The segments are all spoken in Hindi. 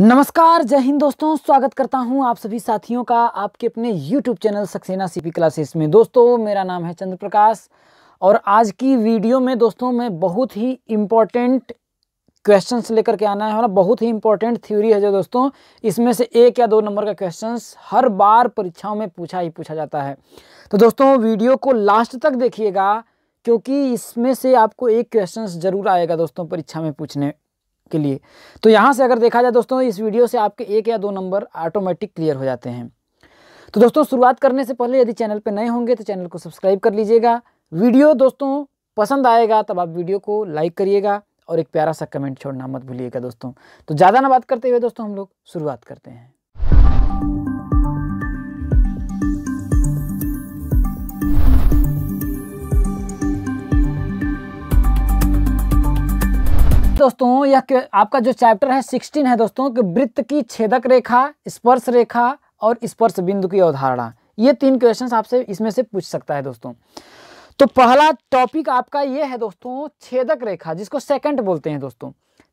नमस्कार जय हिंद दोस्तों स्वागत करता हूं आप सभी साथियों का आपके अपने YouTube channel Saxena CP classes में दोस्तों मेरा नाम है चंद्र प्रकाश और आज की वीडियो में दोस्तों मैं बहुत ही इम्पॉर्टेंट क्वेश्चंस लेकर के आना है और बहुत ही इंपॉर्टेंट थ्योरी है जो दोस्तों इसमें से एक या दो नंबर का क्वेश्चंस हर बार परीक्षाओं में पूछा ही पूछा जाता है तो दोस्तों वीडियो को लास्ट तक देखिएगा क्योंकि इसमें से आपको एक क्वेश्चन ज़रूर आएगा दोस्तों परीक्षा में पूछने के लिए तो यहाँ से अगर देखा जाए दोस्तों इस वीडियो से आपके एक या दो नंबर ऑटोमेटिक क्लियर हो जाते हैं तो दोस्तों शुरुआत करने से पहले यदि चैनल पर नए होंगे तो चैनल को सब्सक्राइब कर लीजिएगा वीडियो दोस्तों पसंद आएगा तब आप वीडियो को लाइक करिएगा और एक प्यारा सा कमेंट छोड़ना मत भूलिएगा दोस्तों तो ज़्यादा ना बात करते हुए दोस्तों हम लोग शुरुआत करते हैं दोस्तों यह आपका जो चैप्टर है सिक्सटीन है दोस्तों कि वृत्त की छेदक रेखा स्पर्श रेखा और स्पर्श बिंदु की अवधारणा ये तीन क्वेश्चन आपसे इसमें से पूछ सकता है दोस्तों तो पहला टॉपिक आपका ये है दोस्तों छेदक रेखा जिसको सेकंड बोलते हैं दोस्तों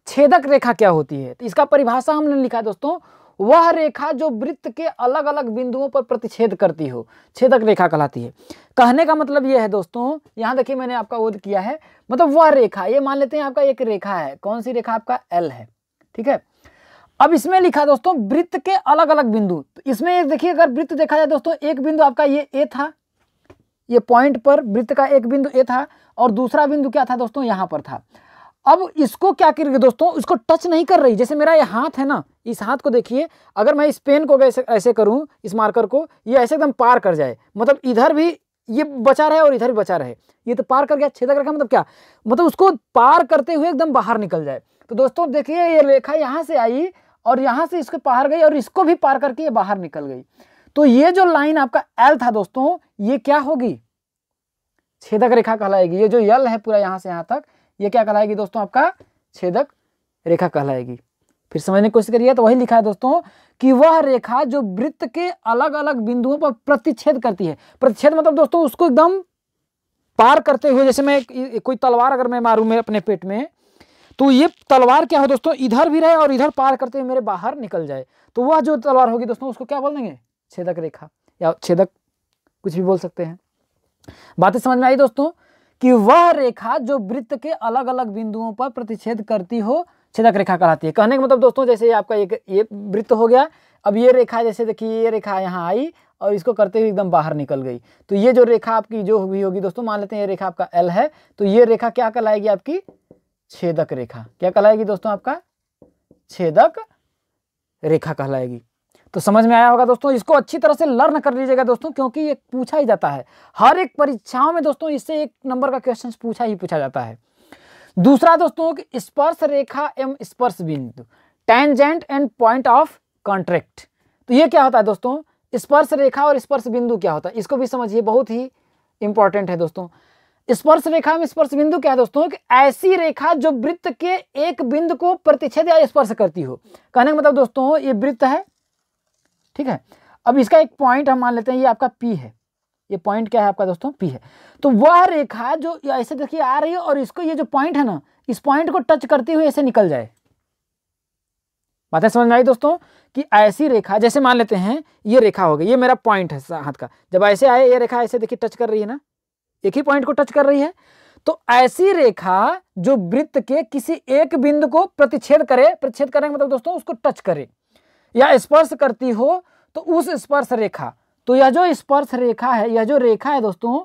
छेदक रेखा क्या होती है तो इसका परिभाषा हमने लिखा है दोस्तों वह रेखा जो वृत्त के अलग अलग बिंदुओं पर प्रतिच्छेद करती हो छेदक रेखा कहलाती है कहने का मतलब यह है दोस्तों यहां देखिए मैंने आपका वो किया है मतलब वह रेखा ये मान लेते हैं आपका एक रेखा है कौन सी रेखा आपका एल है ठीक है अब इसमें लिखा दोस्तों वृत्त के अलग अलग बिंदु तो इसमें देखिए अगर वृत्त देखा जाए दोस्तों एक बिंदु आपका ये ए था ये पॉइंट पर वृत्त का एक बिंदु ए था और दूसरा बिंदु क्या था दोस्तों यहां पर था अब इसको क्या करेगी दोस्तों इसको टच नहीं कर रही जैसे मेरा ये हाथ है ना इस हाथ को देखिए अगर मैं इस पेन को ऐसे ऐसे करूँ इस मार्कर को ये ऐसे एकदम पार कर जाए मतलब इधर भी ये बचा रहे और इधर भी बचा रहे ये तो पार कर गया छेदक रेखा मतलब क्या मतलब उसको पार करते हुए एकदम बाहर निकल जाए तो दोस्तों देखिए ये रेखा यहाँ से आई और यहाँ से इसको पार गई और इसको भी पार करके ये बाहर निकल गई तो ये जो लाइन आपका एल था दोस्तों ये क्या होगी छेदक रेखा कहलाएगी ये जो यल है पूरा यहाँ से यहाँ तक ये क्या कहलाएगी दोस्तों आपका छेदक रेखा कहलाएगी फिर समझने की कोशिश करिए तो वही लिखा है दोस्तों कि वह रेखा जो वृत्त के अलग अलग बिंदुओं पर प्रतिच्छेद करती है प्रतिच्छेद मतलब दोस्तों उसको एकदम पार करते हुए जैसे मैं कोई तलवार अगर मैं मारू मैं अपने पेट में तो ये तलवार क्या हो दोस्तों इधर भी रहे और इधर पार करते हुए मेरे बाहर निकल जाए तो वह जो तलवार होगी दोस्तों उसको क्या बोल देंगे छेदक रेखा या छेदक कुछ भी बोल सकते हैं बातें समझ में आई दोस्तों कि वह रेखा जो वृत्त के अलग अलग बिंदुओं पर प्रतिच्छेद करती हो छेदक रेखा कहलाती है कहने का मतलब दोस्तों जैसे आपका एक ये वृत्त हो गया अब ये रेखा जैसे देखिए ये रेखा यहाँ आई और इसको करते हुए एकदम बाहर निकल गई तो ये जो रेखा आपकी जो हुई होगी दोस्तों मान लेते हैं ये रेखा आपका एल है तो ये रेखा क्या कहलाएगी आपकी छेदक रेखा क्या कहलाएगी दोस्तों आपका छेदक रेखा कहलाएगी तो समझ में आया होगा दोस्तों इसको अच्छी तरह से लर्न कर लीजिएगा दोस्तों क्योंकि ये पूछा ही जाता है हर एक परीक्षाओं में दोस्तों इससे एक नंबर का क्वेश्चन पूछा ही पूछा जाता है दूसरा दोस्तों स्पर्श रेखा एवं स्पर्श बिंदु tangent and point of contract तो ये क्या होता है दोस्तों स्पर्श रेखा और स्पर्श बिंदु क्या होता है इसको भी समझिए बहुत ही इंपॉर्टेंट है दोस्तों स्पर्श रेखा में स्पर्श बिंदु क्या है दोस्तों कि ऐसी रेखा जो वृत्त के एक बिंदु को प्रतिच्छेद या स्पर्श करती हो कहने का मतलब दोस्तों ये वृत्त है ठीक है अब इसका एक पॉइंट हम मान लेते हैं ये आपका पी है ये पॉइंट क्या है आपका दोस्तों पी है तो वह रेखा जो ऐसे देखिए आ रही है और इसको ये जो पॉइंट है ना इस पॉइंट को टच करते हुए ऐसे निकल जाए बातें समझ में आई दोस्तों कि ऐसी रेखा जैसे मान लेते हैं ये रेखा हो गई ये मेरा पॉइंट है हाथ का जब ऐसे आए ये रेखा ऐसे देखिए टच कर रही है ना एक ही पॉइंट को टच कर रही है तो ऐसी रेखा जो वृत्त के किसी एक बिंदु को प्रतिच्छेद करे प्रतिच्छेद करने का मतलब दोस्तों उसको टच करे या स्पर्श करती हो तो उस स्पर्श रेखा तो यह जो स्पर्श रेखा है यह जो रेखा है दोस्तों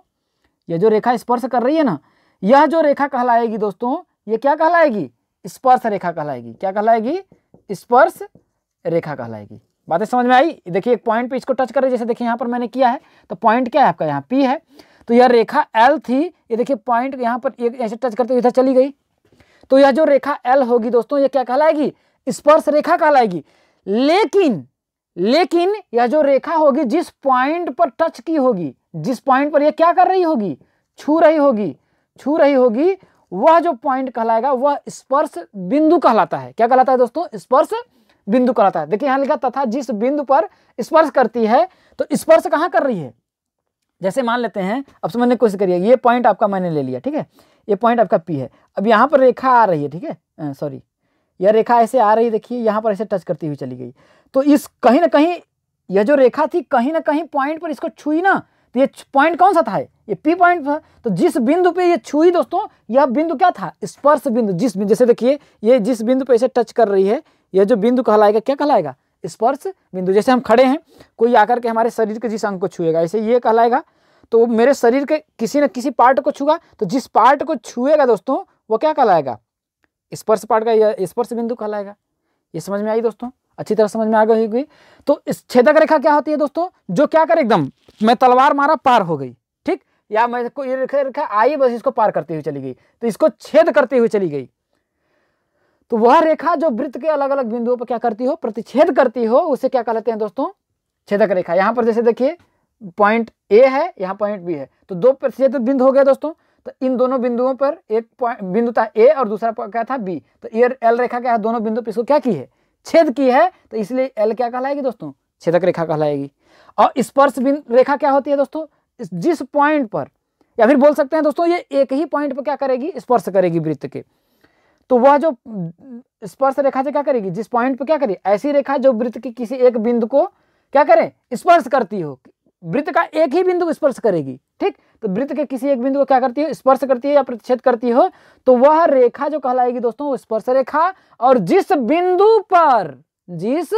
यह जो रेखा स्पर्श कर रही है ना यह जो रेखा कहलाएगी दोस्तों यह क्या कहलाएगी स्पर्श रेखा कहलाएगी क्या कहलाएगी स्पर्श रेखा कहलाएगी बातें समझ में आई देखिए एक पॉइंट पे इसको टच कर रहे जैसे देखिए यहां पर मैंने किया है तो पॉइंट क्या है आपका यहाँ पी है तो यह रेखा एल थी ये देखिए पॉइंट यहां पर एक ऐसे टच करते इधर चली गई तो यह जो रेखा एल होगी दोस्तों यह क्या कहलाएगी स्पर्श रेखा कहलाएगी लेकिन लेकिन यह जो रेखा होगी जिस पॉइंट पर टच की होगी जिस पॉइंट पर यह क्या कर रही होगी छू रही होगी छू रही होगी वह जो पॉइंट कहलाएगा वह स्पर्श बिंदु कहलाता है क्या कहलाता है दोस्तों स्पर्श बिंदु कहलाता है देखिए यहां लिखा तथा जिस बिंदु पर स्पर्श करती है तो स्पर्श कहां कर रही है जैसे मान लेते हैं अब समझने की कोशिश करिए ये पॉइंट आपका मैंने ले लिया ठीक है ये पॉइंट आपका पी है अब यहां पर रेखा आ रही है ठीक है सॉरी यह रेखा ऐसे आ रही देखिए यहाँ पर ऐसे टच करती हुई चली गई तो इस कहीं ना कहीं यह जो रेखा थी कहीं ना कहीं पॉइंट पर इसको छुई ना तो ये पॉइंट कौन सा था ये पी पॉइंट था तो जिस बिंदु पे ये छुई दोस्तों यह बिंदु क्या था स्पर्श बिंदु जिस बिंदु जैसे देखिए ये जिस बिंदु पे इसे टच कर रही है यह जो बिंदु कहलाएगा क्या कहलाएगा स्पर्श बिंदु जैसे हम खड़े हैं कोई आकर के हमारे शरीर के जिस अंग को छुएगा ऐसे ये कहलाएगा तो मेरे शरीर के किसी न किसी पार्ट को छुएगा तो जिस पार्ट को छुएगा दोस्तों वो क्या कहलाएगा स्पर्श पाठ का स्पर्श बिंदु कहलाएगा ये समझ में आई दोस्तों अच्छी तरह समझ में आ गई होगी तो इस छेदक रेखा क्या होती है दोस्तों जो क्या करे एकदम मैं तलवार मारा पार हो गई ठीक या मैं को ये रेखा रेखा आई बस इसको पार करती हुई चली गई तो इसको छेद करती हुई चली गई तो वह रेखा जो वृत्त के अलग अलग बिंदुओं पर क्या करती हो प्रतिच्छेद करती हो उसे क्या कहते हैं दोस्तों छेदक रेखा यहां पर जैसे देखिए पॉइंट ए है यहां पॉइंट बी है तो दो प्रतिच्छेद बिंदु हो गया दोस्तों तो इन दोनों बिंदुओं पर एक पॉइंट बिंदु था ए और दूसरा क्या था बी तो ये एल रेखा क्या है दोनों बिंदु पर इसको क्या की है छेद की है तो इसलिए एल क्या कहलाएगी दोस्तों छेदक रेखा कहलाएगी और स्पर्श रेखा क्या होती है दोस्तों जिस पॉइंट पर या फिर बोल सकते हैं दोस्तों ये एक ही पॉइंट पर क्या करेगी स्पर्श करेगी वृत्त के तो वह जो स्पर्श रेखा से क्या करेगी जिस पॉइंट पर क्या करे ऐसी रेखा जो वृत्त की किसी एक बिंदु को क्या करे स्पर्श करती हो वृत्त का एक ही बिंदु स्पर्श करेगी ठीक तो वृत्त के किसी एक बिंदु को क्या करती है स्पर्श करती है या प्रतिच्छेद करती हो तो वह रेखा जो कहलाएगी दोस्तों वो स्पर्श रेखा और जिस बिंदु पर जिस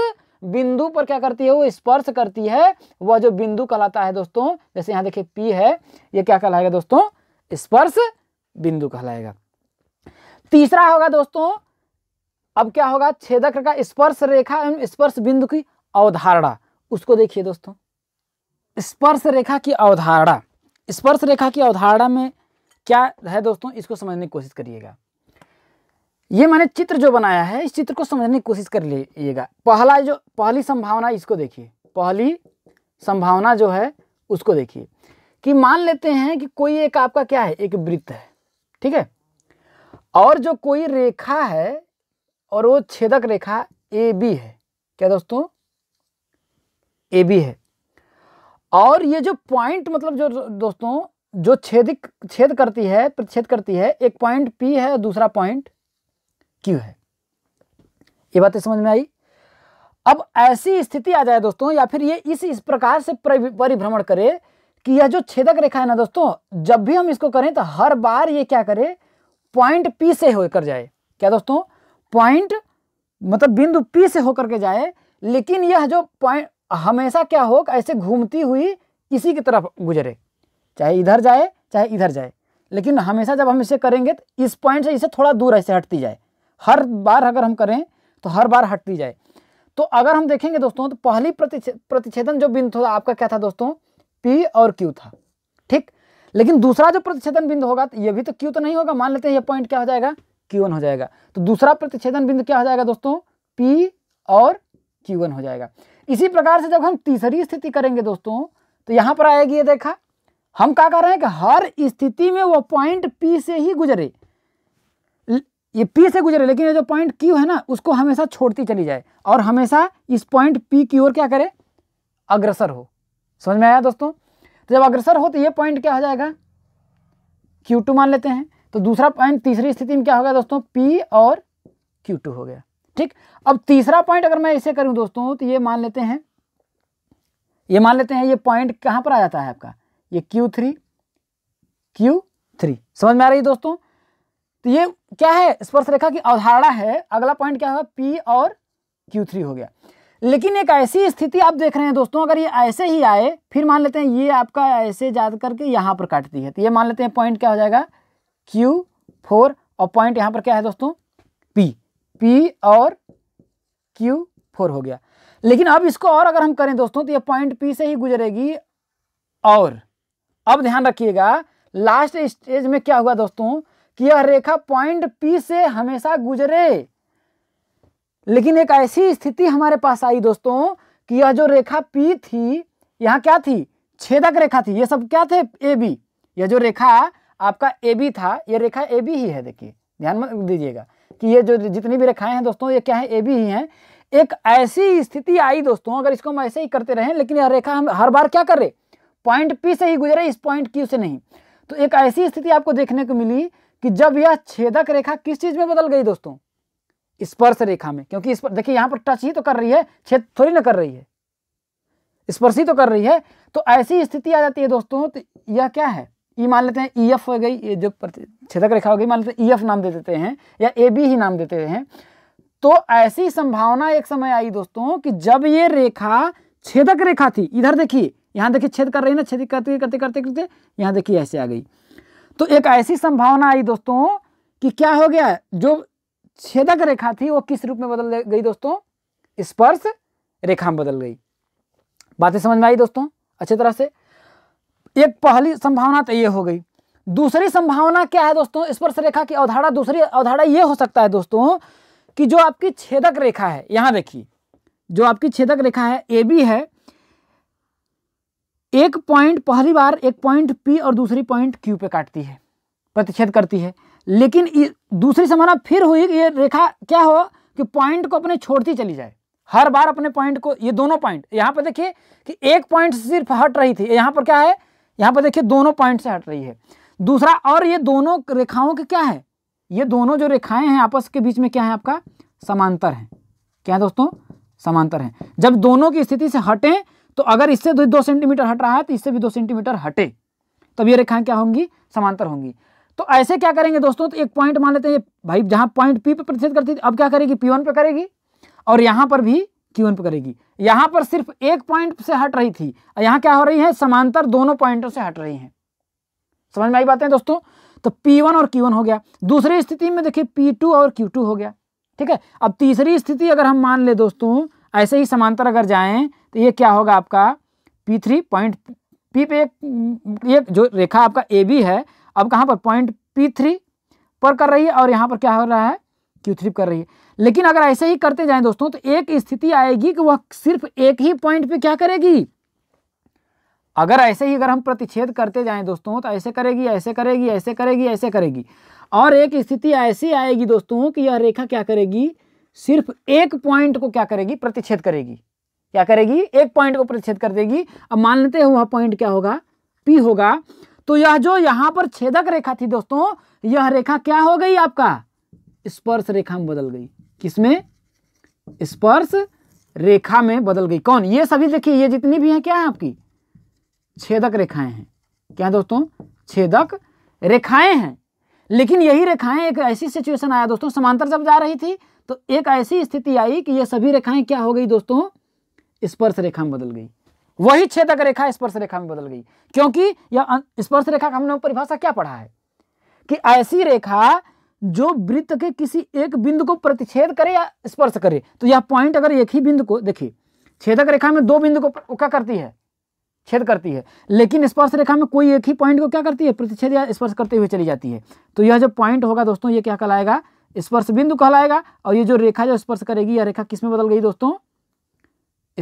बिंदु पर क्या करती है वो स्पर्श करती है वह जो बिंदु कहलाता है दोस्तों जैसे यहां देखिए पी है ये क्या कहलाएगा दोस्तों स्पर्श बिंदु कहलाएगा तीसरा होगा दोस्तों अब क्या होगा छेदक का स्पर्श रेखा एवं स्पर्श बिंदु की अवधारणा उसको देखिए दोस्तों स्पर्श रेखा की अवधारणा स्पर्श रेखा की अवधारणा में क्या है दोस्तों इसको समझने की कोशिश करिएगा ये मैंने चित्र जो बनाया है इस चित्र को समझने की कोशिश कर लीजिएगा पहला जो पहली संभावना इसको देखिए पहली संभावना जो है उसको देखिए कि मान लेते हैं कि कोई एक आपका क्या है एक वृत्त है ठीक है और जो कोई रेखा है और वो छेदक रेखा ए बी है क्या दोस्तों ए बी है और ये जो पॉइंट मतलब जो दोस्तों जो छेदिक छेद करती है प्रतिच्छेद करती है एक पॉइंट पी है और दूसरा पॉइंट क्यू है ये बातें समझ में आई अब ऐसी स्थिति आ जाए दोस्तों या फिर ये इस इस प्रकार से परिभ्रमण करे कि यह जो छेदक रेखा है ना दोस्तों जब भी हम इसको करें तो हर बार ये क्या करे पॉइंट पी से होकर जाए क्या दोस्तों पॉइंट मतलब बिंदु पी से होकर के जाए लेकिन यह जो पॉइंट हमेशा क्या हो ऐसे घूमती हुई इसी की तरफ गुजरे चाहे इधर जाए चाहे इधर जाए लेकिन हमेशा जब हम इसे करेंगे तो इस पॉइंट से इसे थोड़ा दूर ऐसे हटती जाए हर बार अगर हम करें तो हर बार हटती जाए तो अगर हम देखेंगे दोस्तों तो पहली प्रतिछे प्रतिच्छेदन जो बिंदु था आपका क्या था दोस्तों पी और क्यू था ठीक लेकिन दूसरा जो प्रतिच्छेदन बिंदु होगा तो ये भी तो क्यू तो नहीं होगा मान लेते हैं ये पॉइंट क्या हो जाएगा क्यू हो जाएगा तो दूसरा प्रतिच्छेदन बिंदु क्या हो जाएगा दोस्तों पी और क्यू हो जाएगा इसी प्रकार से जब हम तीसरी स्थिति करेंगे दोस्तों तो यहां पर आएगी ये देखा हम क्या कर रहे हैं कि हर स्थिति में वो पॉइंट पी से ही गुजरे ये पी से गुजरे लेकिन ये जो पॉइंट क्यू है ना उसको हमेशा छोड़ती चली जाए और हमेशा इस पॉइंट पी की ओर क्या करे अग्रसर हो समझ में आया दोस्तों तो जब अग्रसर हो तो ये पॉइंट क्या हो जाएगा क्यू टू मान लेते हैं तो दूसरा पॉइंट तीसरी स्थिति में क्या हो गया दोस्तों पी और क्यू टू हो गया ठीक अब तीसरा पॉइंट अगर मैं इसे करूं दोस्तों तो ये मान लेते हैं ये मान लेते हैं ये पॉइंट कहां पर आ जाता है आपका ये क्यू थ्री क्यू थ्री समझ में आ रही है दोस्तों तो ये क्या है स्पर्श रेखा की अवधारणा है अगला पॉइंट क्या होगा पी और क्यू थ्री हो गया लेकिन एक ऐसी स्थिति आप देख रहे हैं दोस्तों अगर ये ऐसे ही आए फिर मान लेते हैं ये आपका ऐसे जा करके यहां पर काटती है तो ये मान लेते हैं पॉइंट क्या हो जाएगा क्यू फोर और पॉइंट यहां पर क्या है दोस्तों पी पी और क्यू फोर हो गया लेकिन अब इसको और अगर हम करें दोस्तों तो ये पॉइंट पी से ही गुजरेगी और अब ध्यान रखिएगा लास्ट स्टेज में क्या हुआ दोस्तों कि यह रेखा पॉइंट पी से हमेशा गुजरे लेकिन एक ऐसी स्थिति हमारे पास आई दोस्तों कि यह जो रेखा पी थी यहां क्या थी छेदक रेखा थी ये सब क्या थे ए बी यह जो रेखा आपका ए बी था यह रेखा ए बी ही है देखिए ध्यान दीजिएगा कि ये जो जितनी भी रेखाएं हैं दोस्तों ये क्या है ए बी ही हैं एक ऐसी स्थिति आई दोस्तों अगर इसको हम ऐसे ही करते रहें लेकिन यह रेखा हम हर बार क्या कर रहे पॉइंट पी से ही गुजरे इस पॉइंट क्यू से नहीं तो एक ऐसी स्थिति आपको देखने को मिली कि जब यह छेदक रेखा किस चीज़ में बदल गई दोस्तों स्पर्श रेखा में क्योंकि इस पर देखिए यहां पर टच ही तो कर रही है छेद थोड़ी ना कर रही है स्पर्श ही तो कर रही है तो ऐसी स्थिति आ जाती है दोस्तों तो यह क्या है ई e मान लेते हैं ई e एफ हो गई ये जो छेदक रेखा हो गई मान लेते हैं ई e एफ नाम दे देते हैं या ए बी ही नाम देते हैं तो ऐसी संभावना एक समय आई दोस्तों कि जब ये रेखा छेदक रेखा थी इधर देखिए यहाँ देखिए छेद कर रही ना छेदी करते करते करते करते यहाँ देखिए ऐसे आ गई तो एक ऐसी संभावना आई दोस्तों कि क्या हो गया जो छेदक रेखा थी वो किस रूप में बदल गई दोस्तों स्पर्श रेखा में बदल गई बातें समझ में आई दोस्तों अच्छी तरह से एक पहली संभावना तो ये हो गई दूसरी संभावना क्या है दोस्तों स्पर्श रेखा की अवधारणा दूसरी अवधारणा ये हो सकता है दोस्तों कि जो आपकी छेदक रेखा है यहां देखिए जो आपकी छेदक रेखा है ए बी है एक पॉइंट पहली बार एक पॉइंट पी और दूसरी पॉइंट क्यू पे काटती है प्रतिच्छेद करती है लेकिन दूसरी संभावना फिर हुई कि ये रेखा क्या हो कि पॉइंट को अपने छोड़ती चली जाए हर बार अपने पॉइंट को ये दोनों पॉइंट यहां पर देखिए कि एक पॉइंट सिर्फ हट रही थी यहां पर क्या है यहाँ पर देखिए दोनों पॉइंट से हट रही है दूसरा और ये दोनों रेखाओं के क्या है ये दोनों जो रेखाएं हैं आपस के बीच में क्या है आपका समांतर है क्या है दोस्तों समांतर है जब दोनों की स्थिति से हटें तो अगर इससे दो, सेंटीमीटर हट रहा है तो इससे भी दो सेंटीमीटर हटे तब ये रेखाएं क्या होंगी समांतर होंगी तो ऐसे क्या करेंगे दोस्तों तो एक पॉइंट मान लेते हैं भाई जहां पॉइंट पी पर प्रतिशत करती थी अब क्या करेगी पी वन पर करेगी और यहां पर भी क्यू पर करेगी यहां पर सिर्फ एक पॉइंट से हट रही थी यहां क्या हो रही है समांतर दोनों पॉइंटों से हट रही है समझ में आई बातें दोस्तों तो P1 और Q1 हो गया दूसरी स्थिति में देखिए P2 और Q2 हो गया ठीक है अब तीसरी स्थिति अगर हम मान ले दोस्तों ऐसे ही समांतर अगर जाएं तो ये क्या होगा आपका P3 पॉइंट पी पे एक ये जो रेखा आपका ए बी है अब कहाँ पर पॉइंट P3 पर कर रही है और यहाँ पर क्या हो रहा है Q3 कर रही है लेकिन अगर ऐसे ही करते जाएं दोस्तों तो एक स्थिति आएगी कि वह सिर्फ एक ही पॉइंट पे क्या करेगी अगर ऐसे ही अगर हम प्रतिच्छेद करते जाएं दोस्तों तो ऐसे करेगी ऐसे करेगी ऐसे करेगी ऐसे करेगी और एक स्थिति ऐसी आएगी दोस्तों कि यह रेखा क्या करेगी सिर्फ एक पॉइंट को क्या करेगी प्रतिच्छेद करेगी क्या करेगी एक पॉइंट को प्रतिच्छेद कर देगी अब मान लेते हैं वह पॉइंट क्या होगा पी होगा तो यह जो यहां पर छेदक रेखा थी दोस्तों यह रेखा क्या हो गई आपका स्पर्श रेखा में बदल गई किसमें स्पर्श रेखा में बदल गई कौन ये सभी देखिए ये जितनी भी हैं क्या है आपकी छेदक रेखाएं हैं क्या दोस्तों छेदक रेखाएं हैं लेकिन यही रेखाएं एक ऐसी सिचुएशन आया दोस्तों समांतर जब जा रही थी तो एक ऐसी स्थिति आई कि ये सभी रेखाएं क्या हो गई दोस्तों स्पर्श रेखा में बदल गई वही छेदक रेखा स्पर्श रेखा में बदल गई क्योंकि यह अं- स्पर्श रेखा का हमने परिभाषा क्या पढ़ा है कि ऐसी रेखा जो वृत्त के किसी एक बिंदु को प्रतिच्छेद करे या स्पर्श करे तो यह पॉइंट अगर एक ही बिंदु को देखिए छेदक रेखा में दो बिंदु को क्या करती है छेद करती है लेकिन स्पर्श रेखा में कोई एक ही पॉइंट को क्या करती है प्रतिच्छेद या स्पर्श करते हुए चली जाती है तो यह जो पॉइंट होगा दोस्तों ये क्या कहलाएगा स्पर्श बिंदु कहलाएगा और ये जो रेखा जो स्पर्श करेगी यह रेखा किस में बदल गई दोस्तों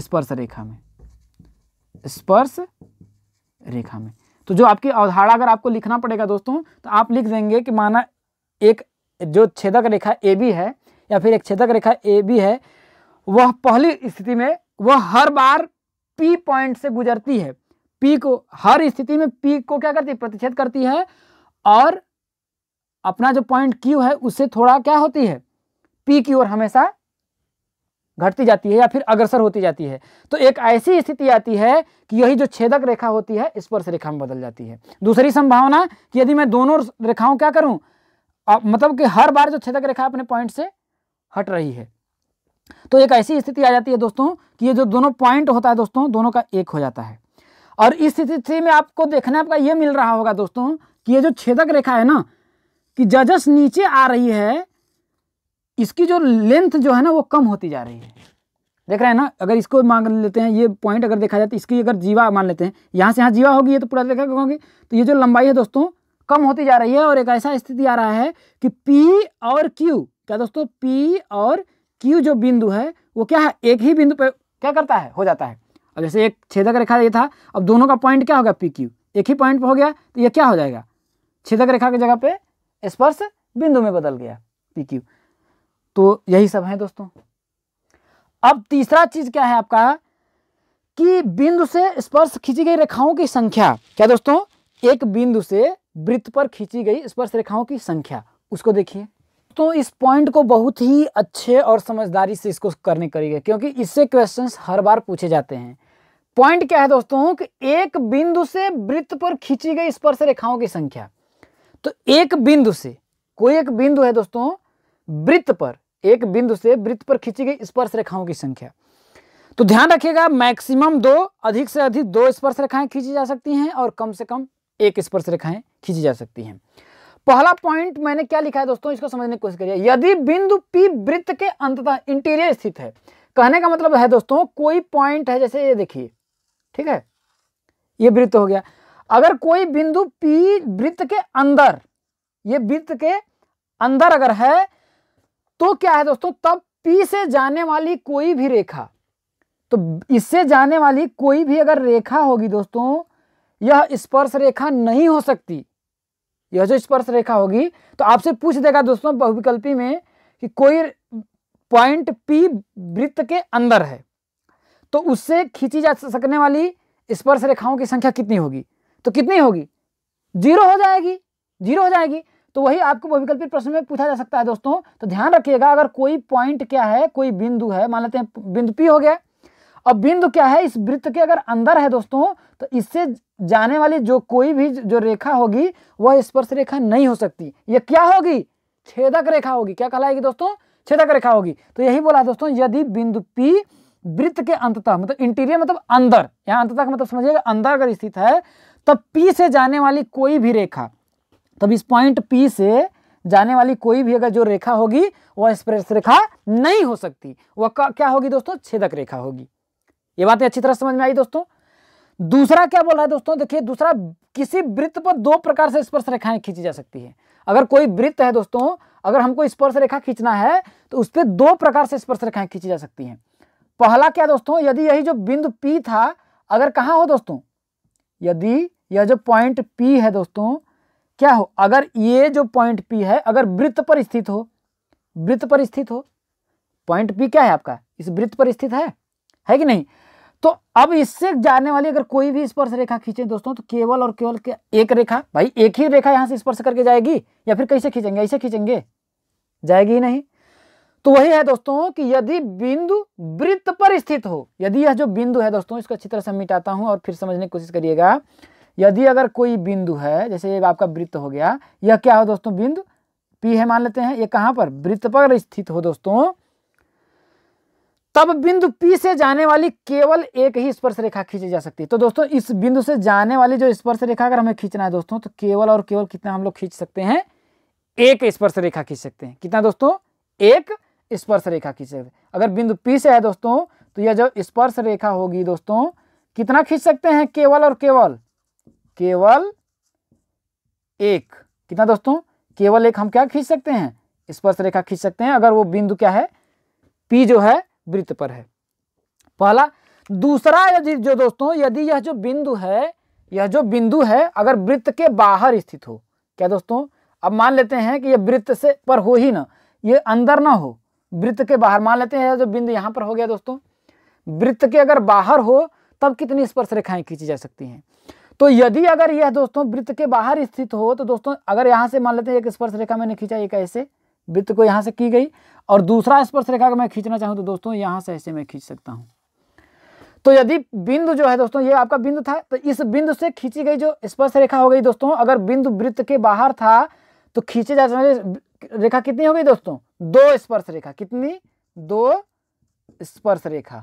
स्पर्श रेखा में स्पर्श रेखा में तो जो आपकी अवधारणा अगर आपको लिखना पड़ेगा दोस्तों तो आप लिख देंगे कि माना एक जो छेदक रेखा ए बी है या फिर एक छेदक रेखा ए बी है वह पहली स्थिति में वह हर बार पी पॉइंट से गुजरती है पी को हर स्थिति में पी को क्या करती है प्रतिच्छेद करती है और अपना जो पॉइंट क्यू है उससे थोड़ा क्या होती है पी की ओर हमेशा घटती जाती है या फिर अग्रसर होती जाती है तो एक ऐसी स्थिति आती है कि यही जो छेदक रेखा होती है स्पर्श रेखा में बदल जाती है दूसरी संभावना कि यदि मैं दोनों रेखाओं क्या करूं आप मतलब कि हर बार जो छेदक रेखा अपने पॉइंट से हट रही है तो एक ऐसी स्थिति आ जाती है दोस्तों कि ये जो दोनों पॉइंट होता है दोस्तों दोनों का एक हो जाता है और इस स्थिति में आपको देखने आपका ये मिल रहा होगा दोस्तों कि ये जो छेदक रेखा है ना कि जजस नीचे आ रही है इसकी जो लेंथ जो है ना वो कम होती जा रही है देख रहे हैं ना अगर इसको मान लेते हैं ये पॉइंट अगर देखा जाए तो इसकी अगर जीवा मान लेते हैं यहाँ से यहाँ जीवा होगी ये तो पूरा देखा होगी तो ये जो लंबाई है दोस्तों कम होती जा रही है और एक ऐसा स्थिति आ रहा है कि P और Q क्या दोस्तों P और Q जो बिंदु है वो क्या है एक ही बिंदु पे क्या करता है हो जाता है अब जैसे एक छेदक रेखा ये था अब दोनों का पॉइंट क्या होगा पी क्यू एक ही पॉइंट पर हो गया तो ये क्या हो जाएगा छेदक रेखा की जगह पे स्पर्श बिंदु में बदल गया पी क्यू तो यही सब है दोस्तों अब तीसरा चीज क्या है आपका कि बिंदु से स्पर्श खींची गई रेखाओं की संख्या क्या दोस्तों एक बिंदु से वृत्त पर खींची गई स्पर्श रेखाओं की संख्या उसको देखिए तो इस पॉइंट को बहुत ही अच्छे और समझदारी से इसको करने करिए क्योंकि इससे क्वेश्चंस हर बार पूछे जाते हैं पॉइंट क्या है दोस्तों कि एक बिंदु से वृत्त पर खींची गई स्पर्श रेखाओं की संख्या तो एक बिंदु से कोई एक बिंदु है दोस्तों वृत्त पर एक बिंदु से वृत्त पर खींची गई स्पर्श रेखाओं की संख्या तो ध्यान रखिएगा मैक्सिमम दो अधिक से अधिक दो स्पर्श रेखाएं खींची जा सकती हैं और कम से कम एक स्पर्श रेखाएं खींची जा सकती हैं पहला पॉइंट मैंने क्या लिखा है दोस्तों इसको समझने की कोशिश करिए यदि बिंदु पी वृत्त के अंततः इंटीरियर स्थित है कहने का मतलब है दोस्तों कोई पॉइंट है जैसे ये देखिए ठीक है ये वृत्त हो गया अगर कोई बिंदु पी वृत्त के अंदर ये वृत्त के अंदर अगर है तो क्या है दोस्तों तब पी से जाने वाली कोई भी रेखा तो इससे जाने वाली कोई भी अगर रेखा होगी दोस्तों यह स्पर्श रेखा नहीं हो सकती यह जो स्पर्श रेखा होगी तो आपसे पूछ देगा दोस्तों बहुविकल्पी में कि कोई पॉइंट पी वृत्त के अंदर है तो उससे खींची जा सकने वाली स्पर्श रेखाओं की संख्या कितनी होगी तो कितनी होगी जीरो हो जाएगी जीरो हो जाएगी तो वही आपको बहुविकल्पी प्रश्न में पूछा जा सकता है दोस्तों तो ध्यान रखिएगा अगर कोई पॉइंट क्या है कोई बिंदु है मान लेते हैं बिंदु पी हो गया अब बिंदु क्या है इस वृत्त के अगर अंदर है दोस्तों तो इससे जाने वाली जो कोई भी जो रेखा होगी वह स्पर्श रेखा नहीं हो सकती यह क्या होगी छेदक रेखा होगी क्या कहलाएगी दोस्तों छेदक रेखा होगी तो यही बोला दोस्तों यदि बिंदु पी वृत्त के अंततः मतलब इंटीरियर मतलब अंदर यहां अंततः तक मतलब समझिएगा अंदर अगर स्थित है तब पी से जाने वाली कोई भी रेखा तब इस पॉइंट पी से जाने वाली कोई भी अगर जो रेखा होगी वह स्पर्श रेखा नहीं हो सकती वह क्या होगी दोस्तों छेदक रेखा होगी ये बातें अच्छी तरह समझ में आई दोस्तों दूसरा क्या बोला है दोस्तों देखिए दूसरा किसी वृत्त पर दो प्रकार से स्पर्श रेखाएं खींची जा सकती है अगर कोई वृत्त है दोस्तों अगर हमको स्पर्श रेखा खींचना है तो उस पर दो प्रकार से स्पर्श रेखाएं खींची जा सकती हैं पहला क्या दोस्तों यदि यही जो बिंदु पी था अगर कहा हो दोस्तों यदि यह जो पॉइंट पी है दोस्तों क्या हो अगर ये जो पॉइंट पी है अगर वृत्त पर स्थित हो वृत्त पर स्थित हो पॉइंट पी क्या है आपका इस वृत्त पर स्थित है है कि नहीं तो अब इससे जाने वाली अगर कोई भी स्पर्श रेखा खींचे दोस्तों तो केवल और केवल के एक रेखा भाई एक ही रेखा यहां से स्पर्श करके जाएगी या फिर कैसे खींचेंगे ऐसे खींचेंगे जाएगी ही नहीं तो वही है दोस्तों कि यदि बिंदु वृत्त पर स्थित हो यदि यह जो बिंदु है दोस्तों इसको अच्छी तरह से मिटाता हूं और फिर समझने की कोशिश करिएगा यदि अगर कोई बिंदु है जैसे आपका वृत्त हो गया यह क्या हो दोस्तों बिंदु पी है मान लेते हैं ये कहां पर वृत्त पर स्थित हो दोस्तों तब बिंदु P से जाने वाली केवल एक ही स्पर्श रेखा खींची जा सकती है तो दोस्तों इस बिंदु से जाने वाली जो स्पर्श रेखा अगर हमें खींचना है दोस्तों तो केवल और केवल कितना हम लोग खींच सकते हैं एक स्पर्श रेखा खींच सकते हैं कितना दोस्तों एक स्पर्श रेखा खींच सकते हैं अगर बिंदु P से है दोस्तों तो यह जो स्पर्श रेखा होगी दोस्तों कितना खींच सकते हैं केवल और केवल केवल एक कितना दोस्तों केवल एक हम क्या खींच सकते हैं स्पर्श रेखा खींच सकते हैं अगर वो बिंदु क्या है पी जो है वृत्त पर है पहला दूसरा यदि जो दोस्तों यदि यह जो बिंदु है यह जो बिंदु है अगर वृत्त के बाहर स्थित हो क्या दोस्तों अब मान लेते हैं कि यह वृत्त से पर हो ही ना ये अंदर ना हो वृत्त के बाहर मान लेते हैं जो बिंदु यहां पर हो गया दोस्तों वृत्त के अगर बाहर हो तब कितनी स्पर्श रेखाएं खींची जा सकती हैं तो यदि अगर यह दोस्तों वृत्त के बाहर स्थित हो तो दोस्तों अगर यहां से मान लेते हैं एक स्पर्श रेखा मैंने खींचा एक ऐसे वृत्त को यहाँ से की गई और दूसरा स्पर्श रेखा का मैं खींचना चाहूँ तो दोस्तों यहाँ से ऐसे मैं खींच सकता हूँ तो यदि बिंदु जो है दोस्तों ये आपका बिंदु था तो इस बिंदु से खींची गई जो स्पर्श रेखा हो गई दोस्तों अगर बिंदु वृत्त के बाहर था तो खींचे जा रेखा कितनी हो गई दोस्तों दो स्पर्श रेखा कितनी दो स्पर्श रेखा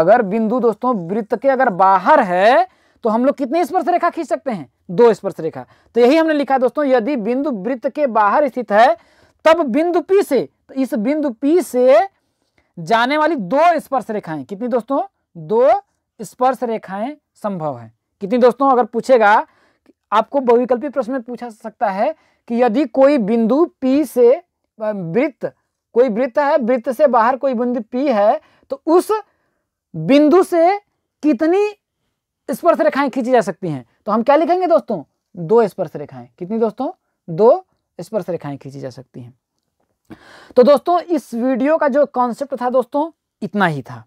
अगर बिंदु दोस्तों वृत्त के अगर बाहर है तो हम लोग कितने स्पर्श रेखा खींच सकते हैं दो स्पर्श रेखा तो यही हमने लिखा दोस्तों यदि बिंदु वृत्त के बाहर स्थित है तब बिंदु पी से तो इस बिंदु पी से जाने वाली दो स्पर्श रेखाएं कितनी दोस्तों दो स्पर्श रेखाएं संभव है कितनी दोस्तों अगर पूछेगा आपको बहुविकल्पी प्रश्न में पूछा सकता है कि यदि कोई बिंदु पी से वृत्त कोई वृत्त है वृत्त से बाहर कोई बिंदु पी है तो उस बिंदु से कितनी स्पर्श रेखाएं खींची जा सकती हैं तो हम क्या लिखेंगे दोस्तों दो स्पर्श रेखाएं कितनी दोस्तों दो स्पर्श रेखाएं खींची जा सकती हैं तो दोस्तों इस वीडियो का जो कॉन्सेप्ट था दोस्तों इतना ही था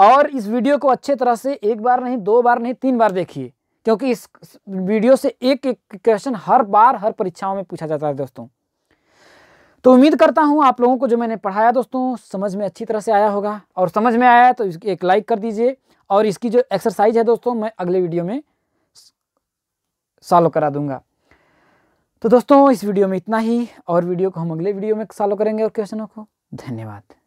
और इस वीडियो को अच्छे तरह से एक बार नहीं दो बार नहीं तीन बार देखिए क्योंकि इस वीडियो से एक एक क्वेश्चन हर बार हर परीक्षाओं में पूछा जाता है दोस्तों तो उम्मीद करता हूँ आप लोगों को जो मैंने पढ़ाया दोस्तों समझ में अच्छी तरह से आया होगा और समझ में आया तो एक लाइक कर दीजिए और इसकी जो एक्सरसाइज है दोस्तों मैं अगले वीडियो में सॉल्व करा दूंगा तो दोस्तों इस वीडियो में इतना ही और वीडियो को हम अगले वीडियो में सॉल्व करेंगे और क्वेश्चनों को धन्यवाद